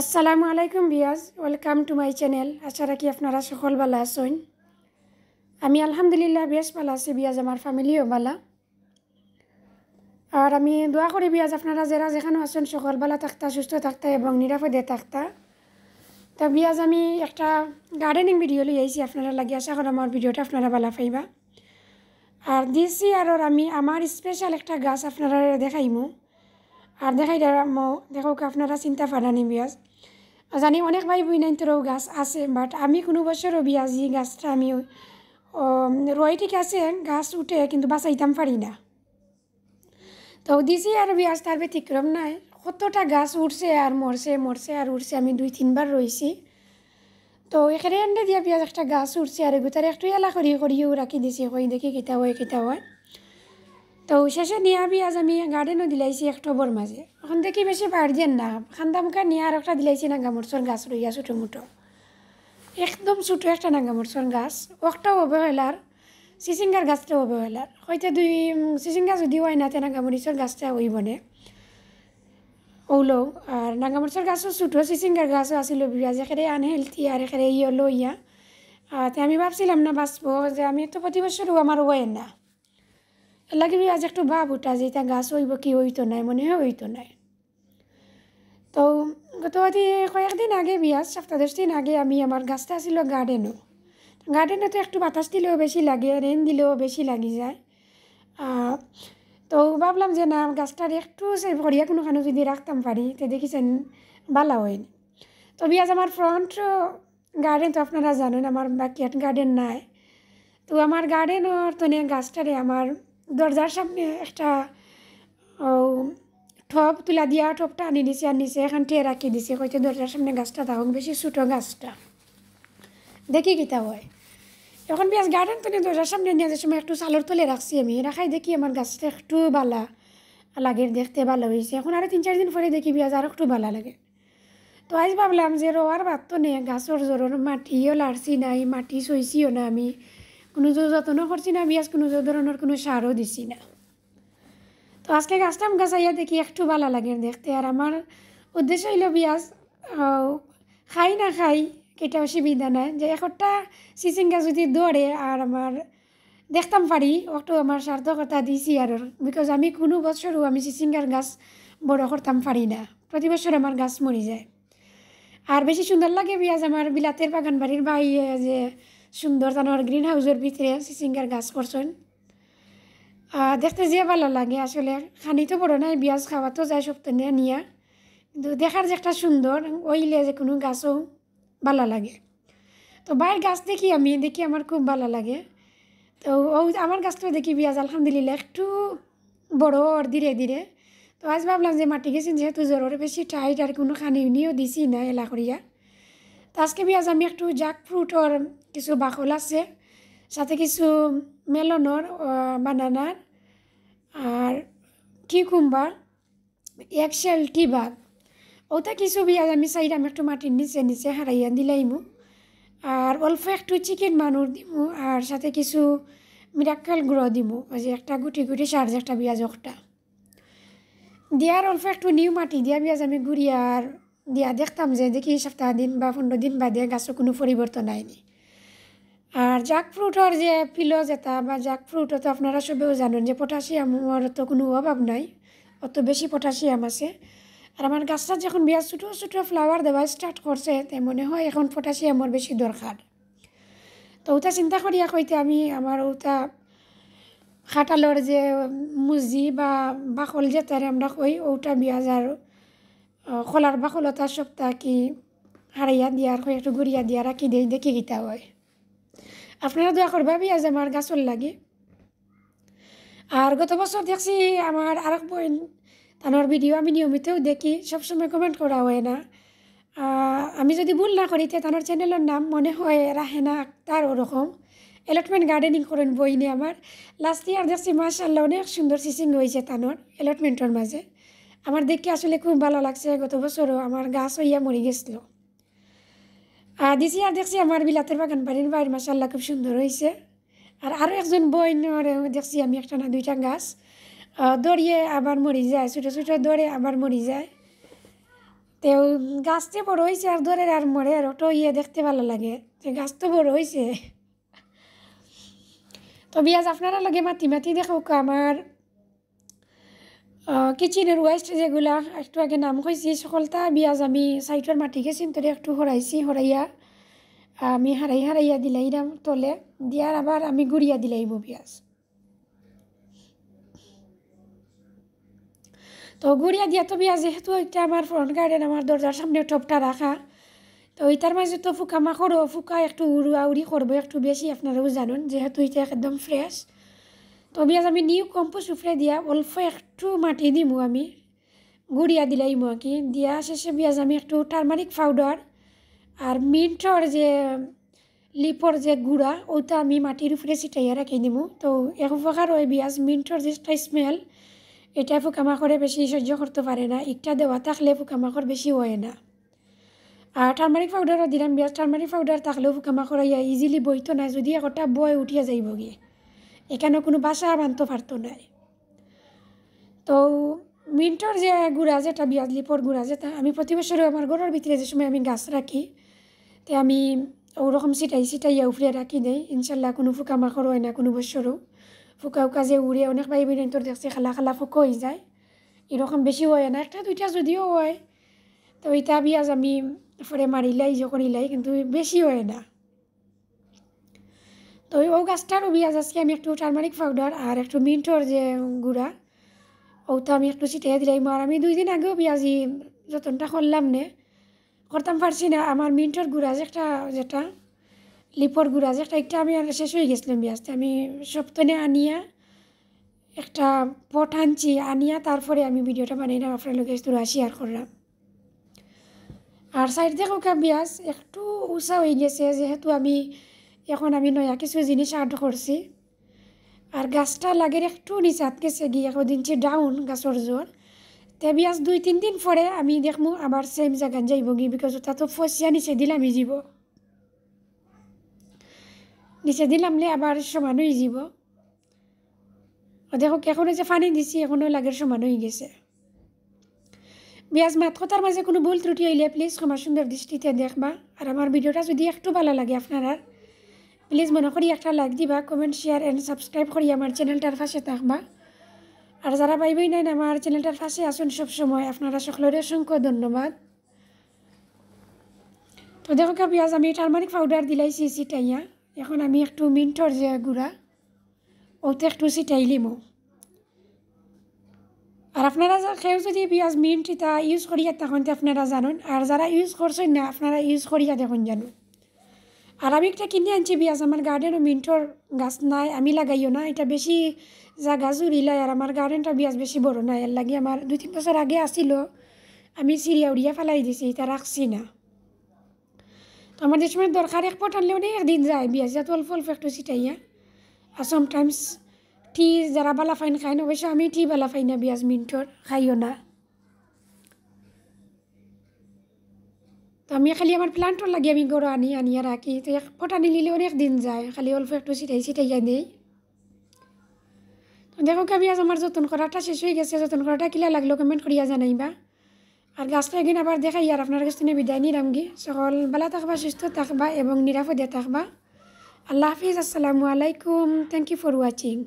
আসসালামু আলাইকুম বিয়াজ ওয়েলকাম টু মাই চ্যানেল আশা রাখি আপনারা সকল ভালো আছেন আমি আলহামদুলিল্লাহ বেশ ভালো আছি বিয়াজ আমার ফ্যামিলিও ভালো আর আমি দোয়া করি বিয়াজ আপনারা যারা যেখানে আছেন সকল ভালো থাকতা সুস্থ থাকতা এবং নিরাপদে থাকতা তো বিয়াজ আমি একটা গার্ডেনিং ভিডিও লিয়ে আইছি আপনারা লাগে আশা করি আমার ভিডিওটা আপনারা ভালো পাইবা আর দিছি আর আমি আমার স্পেশাল একটা গাছ আপনারা দেখাইমু আর দেখাই দেখো আপনারা চিন্তা পারানি বিয়াজ জানি অনেক ভাই বই তোরও গাছ আছে বাট আমি কোনো বছরও বিয়াজ এই গাছটা আমি রয় ঠিক আছে গাছ উঠে কিন্তু বাঁচাইতাম পারি না তো দিছি আর বিয়াজ তার ব্যতিক্রম নাই কতটা গাছ উঠছে আর মরছে মরছে আর উঠছে আমি দুই তিনবার রয়েছি তো এখানে এনে দিয়া পেঁয়াজ একটা গাছ উঠছে আর গুতারে একটু এলা করি করিও রাখি দিছি কই দেখি কেতা হয় কেতা হয় তো শেষে নিয়া আবি আজ আমি গার্ডেনও দিলাইছি অক্টোবর মাঝে ওখান থেকে বেশি বাড়িয়েন না খান্দামুখা নিয়ে আর একটা দিলাইছি নাঙ্গা মোরসর গাছ রইয়া ছোটো মোটো একদম ছোটো একটা নাঙ্গা মোরসর গাছ ওটাও অবহেলার সিসিঙ্গার গাছটাও অবহেলার হয়তো দুই সিসিঙ্গা যদি হয় না তে নাঙ্গা মরিচর গাছটা ওই বনে ওলো আর নাঙ্গা মরিচর গাছও ছোটো সিসিঙ্গার গাছও আসিল বিয়াজ একেবারে আনহেলথি আর একেবারে ইয়লো ইয়া আমি ভাবছিলাম না বাঁচবো যে আমি তো প্রতি বছর আমার ওয়েন না লাগে আজ একটু ভাব উঠা যে তা গাছ হইব কি হইতো নাই মনে হয় হইতো নাই তো গত কয়েকদিন আগে বিয়াজ সপ্তাহ দশ দিন আগে আমি আমার গাছটা আসিল গার্ডেনও গার্ডেনে তো একটু বাতাস দিলেও বেশি লাগে রেন দিলেও বেশি লাগি যায় তো ভাবলাম যে না গাছটার একটু ভরিয়া কোনো খানো যদি রাখতাম পারি তো দেখিছেন ভালো হয়নি তো বিয়াজ আমার ফ্রন্ট গার্ডেন তো আপনারা জানেন আমার বাকি গার্ডেন নাই তো আমার গার্ডেন তো তো গাছটারে আমার দরজার সামনে একটা ঠপ তুলা দিয়া ঠপটা আনি দিছে আনি নিচে এখান ঠেয়ে রাখি দিছে কইতে দরজার সামনে গাছটা থাকুক বেশি ছোটো গাছটা দেখি কিতা হয় এখন পেঁয়াজ গার্ডেন তুলে দরজার সামনে নিয়ে যে সময় একটু সালোর তলে রাখছি আমি রাখাই দেখি আমার গাছটা একটু বালা লাগে দেখতে ভালো হয়েছে এখন আরও তিন চারদিন পরে দেখি পেঁয়াজ আরও একটু ভালো লাগে তো আজ ভাবলাম যে রোয়ার বাদ তো নেই গাছর জোর মাটিও লাড়ছি নাই মাটি সইছিও না আমি কোনো যত্নও করছি না আমি আজ কোনো ধরনের কোনো সারও দিছি না তো আজকে গাছটা আম গাছ আইয়া দেখি একটু ভালো লাগে দেখতে আর আমার উদ্দেশ্য হইল বিয়াজ খাই না খাই কেটা অসুবিধা নাই যে একটা সিসিং গাছ যদি দৌড়ে আর আমার দেখতাম পারি একটু আমার সার্থকতা দিছি আর বিকজ আমি কোনো বছরও আমি সিসিঙ্গার গাছ বড় করতাম পারি না প্রতি বছর আমার গাছ মরি যায় আর বেশি সুন্দর লাগে বিয়াজ আমার বিলাতের বাগান বাড়ির বা যে সুন্দর জানোয়ার গ্রিন হাউসের ভিতরে সিসিঙ্গার গাছ করছেন দেখতে যে ভালো লাগে আসলে খানি তো বড় নাই বিয়াজ খাওয়া তো যায় নিয়ে নিয়া কিন্তু দেখার যে একটা সুন্দর ওইলে যে কোনো গাছও ভালো লাগে তো বাইর গাছ দেখি আমি দেখি আমার খুব ভালো লাগে তো ও আমার গাছটা দেখি বিয়াজ আলহামদুলিল্লাহ একটু বড় আর ধীরে ধীরে তো আজ ভাবলাম যে মাটি গেছেন যেহেতু জ্বরের বেশি টাইট আর কোনো খানি নিয়েও দিছি না এলা করিয়া তো আজকে পেঁয়াজ আমি একটু জাক ফ্রুটর কিছু বাকল আছে সাথে কিছু মেলনর বানানার আর কিউকুম্বার এক টি বাগ ওটা কিছু পেঁয়াজ আমি সাইড আমি একটু মাটির নিচে নিচে হারাইয়া দিলাইমু আর অল্প একটু চিকেন মানুর দিমু আর সাথে কিছু মিরাক্কাল গুঁড়ো দিমু ওই যে একটা গুটি গুটি সার একটা পেঁয়াজ একটা দিয়ার অল্প একটু নিউ মাটি দিয়া পেঁয়াজ আমি গুড়ি আর দিয়া দেখতাম যে দেখি সপ্তাহ দিন বা পনেরো দিন বাদে গাছের কোনো পরিবর্তন হয়নি আর জাক ফ্রুটর যে পিলো যেটা বা জাক ফ্রুটও তো আপনারা সবেও জানেন যে পটাশিয়ামর তো কোনো অভাব নাই অত বেশি পটাশিয়াম আছে আর আমার গাছটা যখন বিয়া ছোটো ছোটো ফ্লাওয়ার দেওয়া স্টার্ট করছে তাই মনে হয় এখন পটাশিয়ামর বেশি দরকার তো ওটা চিন্তা করিয়া কইতে আমি আমার ওটা খাটালর যে মুজি বা বাকল যে তারে আমরা কই ওটা বিয়া আর খোলার বা খোলতার সপ্তাহ কি হারাইয়া দিয়ার কয়েকটু ঘুরিয়া দিয়ার দিয়া দেই দেখি গীতা হয় আপনারা দোয়া করবা বিয়া আজ আমার গাছল লাগে আর গত বছর দেখছি আমার আর এক বই তানোর ভিডিও আমি নিয়মিতও দেখি সবসময় কমেন্ট করা হয় না আমি যদি ভুল না করি তানোর চ্যানেলের নাম মনে হয় না আক্তার ওরকম এলটমেন্ট গার্ডেনিং করেন বই নিয়ে আমার লাস্ট ইয়ার দেখছি মাসাল্লাহ অনেক সুন্দর সিসিং হয়েছে তানোর অ্যালটমেন্টের মাঝে আমার দেখে আসলে খুব ভালো লাগছে গত বছরও আমার গাছ হইয়া মরে গেছিলো আর দিছি আর দেখছি আমার বিলাতের বাগান বাড়ির বাইর মাসাল্লাহ খুব সুন্দর হয়েছে আর আরও একজন বইনের দেখছি আমি একটা না দুইটা গাছ দড়িয়ে আবার মরি যায় ছোটো ছোটো দড়ে আবার মরি যায় তেও তো বড় হয়েছে আর দরের আর মরে আর ওটো ইয়ে দেখতে ভালো লাগে যে গাছ তো বড় হয়েছে তবে আজ আপনারা লাগে মাতি মাতি দেখো আমার কিচেনের ওয়েস্ট যেগুলা একটু আগে নাম কইছি সকলটা বিয়াজ আমি সাইটর মাটিকে চিন্তরে একটু হরাইছি হরাইয়া আমি হারাই হারাইয়া দিলাইরাম তলে দিয়ার আবার আমি গুড়িয়া দিলাইব পিঁয়াজ তো গুড়িয়া দিয়া তো পিঁয়াজ যেহেতু এটা আমার ফ্রন্ট গার্ডেন আমার দরজার সামনে টপটা রাখা তো ওইটার মাঝে তো ফুকা মাখরও ফুকা একটু উড়ুয়া উড়ি করবো একটু বেশি আপনারাও জানুন যেহেতু এটা একদম ফ্রেশ তো বিয়াজ আমি নিউ কম্পোস্ট উফরে দিয়া অল্প একটু মাটি দিমু আমি গুড়িয়া দিলাই কি দিয়া শেষে বিয়াজ আমি একটু টার্মারিক পাউডার আর মিন্টর যে লিপর যে গুঁড়া ওটা আমি মাটির উপরে ছিটাইয়া রাখি দিব তো এক প্রকার ওই বিয়াজ মিন্টর যে স্মেল এটা পোকামাকড়ে বেশি সহ্য করতে পারে না একটা দেওয়া থাকলে পোকামাকড় বেশি হয় না আর টার্মারিক পাউডারও দিলাম বিয়াজ টার্মারিক পাউডার থাকলেও পোকামাকড় ইয়া ইজিলি বইতো না যদি একটা বয় উঠিয়া যাইব গিয়ে এখানে কোনো বাসা বানতে পারত না তো মিন্টর যে গুড়া যেটা বিয়াজলিপর লিপর গুড়া যেটা আমি প্রতি বছরে আমার ঘরের ভিতরে যে সময় আমি গাছ রাখি তো আমি ওরকম সিটাই সিটাইয়া উফরে রাখি দেই ইনশাল্লাহ কোনো ফুকা মাখর হয় না কোনো বছরও ফুকা উকা যে উড়ে অনেক বাই বিন তোর দেখছি খালা খালা ফুকো হয়ে যায় এরকম বেশি হয় না একটা দুইটা যদিও হয় তো ওইটা বিয়াজ আমি ফরে মারিলাই যখন ইয়ে ইলাই কিন্তু বেশি হয় না তো ওই ও গাছটারও বিয়াজ আজকে আমি একটু টার্মারিক পাউডার আর একটু মিন্টর যে গুঁড়া ওটা আমি একটু ছিটিয়ে দিলাম আর আমি দুই দিন আগেও পেঁয়াজি যতনটা করলাম নে করতাম পারছি না আমার মিন্টর গুঁড়া একটা যেটা লিপর গুঁড়া যে একটা আমি আর শেষ হয়ে গেছিলাম পেঁয়াজটা আমি সপ্তাহে আনিয়া একটা পট আনছি আনিয়া তারপরে আমি ভিডিওটা বানাইলাম আপনার লোকের তোরা শেয়ার করলাম আর সাইড দেখো কাম পেঁয়াজ একটু উঁচা হয়ে গেছে যেহেতু আমি এখন আমি নয়া কিছু জিনিস আর্ট করছি আর গাছটা লাগে একটু নিচাত গেছে গিয়ে দিনছি ডাউন গাছর জোর বিয়াজ দুই তিন দিন পরে আমি দেখমু আবার সেম জায়গা যাইব গি বিকজ ওটা তো ফসিয়া নিচে দিলে আমি যাব নিচে দিলামলে আবার সমান হয়ে যাব দেখো এখনও যে ফানি দিছি এখনও লাগের সমান হয়ে গেছে বিয়াজ মাত কথার মাঝে কোনো ভুল ত্রুটি হইলে প্লিজ ক্ষমা সুন্দর দৃষ্টিতে দেখবা আর আমার ভিডিওটা যদি একটু ভালো লাগে আপনারা প্লিজ মনে করি একটা লাইক দিবা কমেন্ট শেয়ার অ্যান্ড সাবস্ক্রাইব করি আমার চ্যানেলটার পাশে থাকবা আর যারা পাইবই নেন আমার চ্যানেলটার পাশে আসুন সবসময় আপনারা সকলের অসংখ্য ধন্যবাদ তো দেখো কাপি আজ আমি টার্মারিক পাউডার দিলাইছি সিটাইয়া এখন আমি একটু মিন্টর যে গুঁড়া ওতে একটু সিটাই লিমো আর আপনারা কেউ যদি পেঁয়াজ মিন্ট ইউজ করিয়া তখন আপনারা জানুন আর যারা ইউজ করছেন না আপনারা ইউজ করিয়া দেখুন জানুন আমি আরাবিকটা কিনে আনছি বিয়াজ আমার গার্ডেন ও গাছ নাই আমি লাগাইও না এটা বেশি যা গাছ উড়িলাই আর আমার গার্ডেনটা বিয়াজ বেশি বড় নাই এর লাগে আমার দুই তিন বছর আগে আসিল আমি সিরিয়া উড়িয়া ফেলাই দিছি এটা রাখছি না তো আমাদের সময় দরকার এক পট আনলে অনেক দিন যায় বিয়াজ যা অল্প অল্প একটু ছিটাইয়া আর সমটাইমস টি যারা বালা ফাইন খায় না অবশ্য আমি টি বালা ফাইন বিয়াজ মিন্টর খাইও না তো আমি খালি আমার প্লান্টর লাগে আমি গরু আনি আনিয়া রাখি তো এক ফোটা নিলে অনেক দিন যায় খালি অল্প একটু ছিটাই ছিটাইয়া দিই তো দেখো কি আজ আমার যতন করাটা শেষ হয়ে গেছে যতন করাটা কিলা লাগলো কমেন্ট করিয়া জানাইবা আর গাছটা একদিন আবার দেখাই আর আপনার কাছে থেকে বিদায় নিলাম গি সকল বেলা থাকবা সুস্থ থাকবা এবং নিরাপদে থাকবা আল্লাহ হাফিজ আসসালামু আলাইকুম থ্যাংক ইউ ফর ওয়াচিং